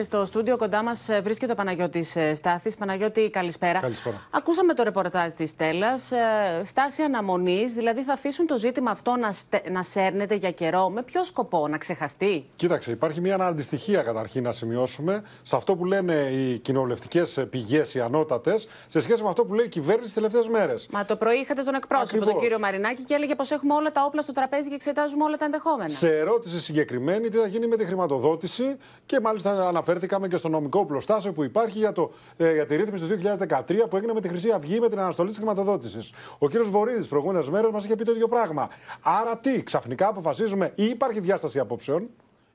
Ε, στο στούντιο κοντά μας ε, βρίσκεται ο Παναγιώτης ε, Στάθης. Παναγιώτη, καλησπέρα. καλησπέρα. Ακούσαμε το ρεπορτάζ της Στέλλας. Στάση αναμονής, δηλαδή θα αφήσουν το ζήτημα αυτό να, στε, να σέρνεται για καιρό. Με ποιο σκοπό, να ξεχαστεί. Κοίταξε, υπάρχει μια αντιστοιχία καταρχήν να σημειώσουμε σε αυτό που λένε οι κοινοβουλευτικές πηγές, οι ανώτατες, σε σχέση με αυτό που λέει η κυβέρνηση τις τελευταίες μέρες. Μα το πρωί είχατε τον εκπρόσωπο, Ακριβώς. τον κύριο Μαρινάκη, και έλεγε πως έχουμε όλα τα όπλα στο τραπέζι και εξετάζουμε όλα τα ενδεχόμενα. Σε ερώτηση συγκεκριμένη, τι θα γίνει με τη χρηματοδότηση και μάλιστα αναφέρεται αναφέρθηκαμε και στο νομικό πλωστάσιο που υπάρχει για, το, ε, για τη ρύθμιση του 2013 που έγινε με τη Χρυσή Αυγή με την αναστολή της χρηματοδότησης. Ο κ. Βορύδης προηγούμενες μέρες μας είχε πει το ίδιο πράγμα. Άρα τι, ξαφνικά αποφασίζουμε ή υπάρχει διάσταση απόψεων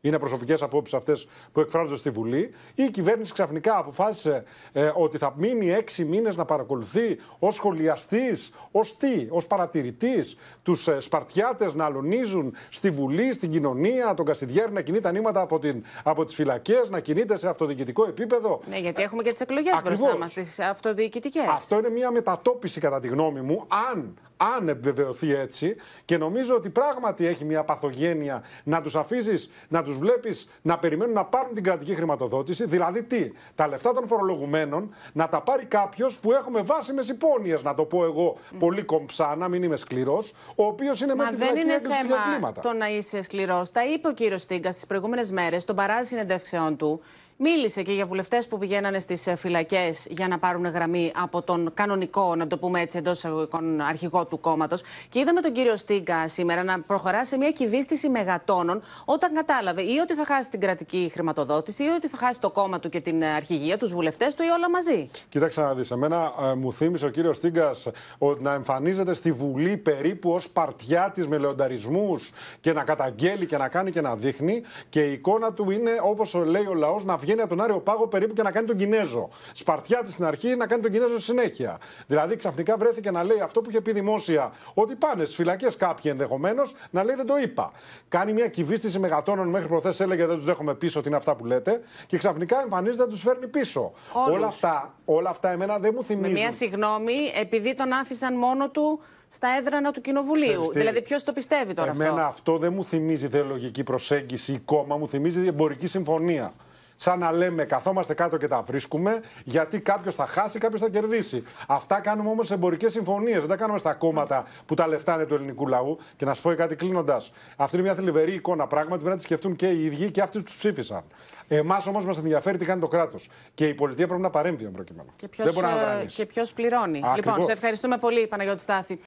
είναι προσωπικές απόψεις αυτές που εκφράζονται στη Βουλή. Η η κυβέρνηση ξαφνικά αποφάσισε ε, ότι θα μείνει έξι μήνες να παρακολουθεί ως σχολιαστής, ως τι, ως παρατηρητής, τους ε, Σπαρτιάτες να αλωνίζουν στη Βουλή, στην κοινωνία, τον Κασιδιέρη να κινεί τα νήματα από, από τις φυλακές, να κινείται σε αυτοδιοικητικό επίπεδο. Ναι, γιατί έχουμε και τις εκλογές μπροστά μας, τις αυτοδιοικητικές. Αυτό είναι μια μετατόπιση, κατά τη γνώμη μου, αν αν επιβεβαιωθεί έτσι. Και νομίζω ότι πράγματι έχει μια παθογένεια να τους αφήσεις να τους βλέπεις να περιμένουν να πάρουν την κρατική χρηματοδότηση. Δηλαδή τι, τα λεφτά των φορολογουμένων να τα πάρει κάποιος που έχουμε βάσιμε υπόνοιε, να το πω εγώ πολύ κομψά, να μην είμαι σκληρός, ο οποίος είναι μέσα στην Δεν είναι θέμα το να είσαι σκληρός. Τα είπε ο κύριος Στίγκας στις προηγούμενες μέρες, τον παράζει συνεντεύξεών του. Μίλησε και για βουλευτές που πηγαίνανε στις ε, φυλακές για να πάρουν γραμμή από τον κανονικό, να το πούμε έτσι, εντός εισαγωγικών αρχηγό του κόμματος. Και είδαμε τον κύριο Στίγκα σήμερα να προχωρά σε μια κυβίστηση μεγατόνων όταν κατάλαβε ή ότι θα χάσει την κρατική χρηματοδότηση ή ότι θα χάσει το κόμμα του και την ε, αρχηγία, τους βουλευτές του ή όλα μαζί. Κοίταξα να δεις. Εμένα ε, μου θύμισε ο κύριος Στίγκας να εμφανίζεται στη Βουλή περίπου ως παρτιά της με και να καταγγέλει και να κάνει και να δείχνει. Και η εικόνα του είναι, όπως λέει ο λαός, να βγαίνει από τον Άριο Πάγο περίπου και να κάνει τον Κινέζο. Σπαρτιά της στην αρχή να κάνει τον Κινέζο συνέχεια. Δηλαδή ξαφνικά βρέθηκε να λέει αυτό που είχε πει δημόσια, ότι πάνε στις φυλακές κάποιοι ενδεχομένως, να λέει δεν το είπα. Κάνει μια κυβίστηση μεγατόνων μέχρι προθέσει έλεγε δεν τους δέχομαι πίσω, την είναι αυτά που λέτε, και ξαφνικά εμφανίζεται να τους φέρνει πίσω. Όλα αυτά, όλα αυτά εμένα δεν μου θυμίζουν. Με μια συγγνώμη, επειδή τον άφησαν μόνο του στα έδρανα του Κοινοβουλίου. Ξέρεις, δηλαδή, ποιος το πιστεύει τώρα εμένα αυτό. Εμένα αυτό δεν μου θυμίζει ιδεολογική προσέγγιση ή κόμμα, μου θυμίζει εμπορική συμφωνία σαν να λέμε καθόμαστε κάτω και τα βρίσκουμε, γιατί κάποιος θα χάσει, κάποιος θα κερδίσει. Αυτά κάνουμε όμως σε εμπορικές συμφωνίες. Δεν τα κάνουμε στα κόμματα που τα λεφτά είναι του ελληνικού λαού. Και να σου πω κάτι κλείνοντας. Αυτή είναι μια θλιβερή εικόνα. Πράγματι πρέπει να τη σκεφτούν και οι ίδιοι και αυτοί που τους ψήφισαν. Εμάς όμως μας ενδιαφέρει τι κάνει το κράτος. Και η πολιτεία πρέπει να παρέμβει εν προκειμένου. Και ποιος ε, πληρώνει. Ακριβώς. Λοιπόν, σε ευχαριστούμε πολύ, Παναγιώτη Στάθη.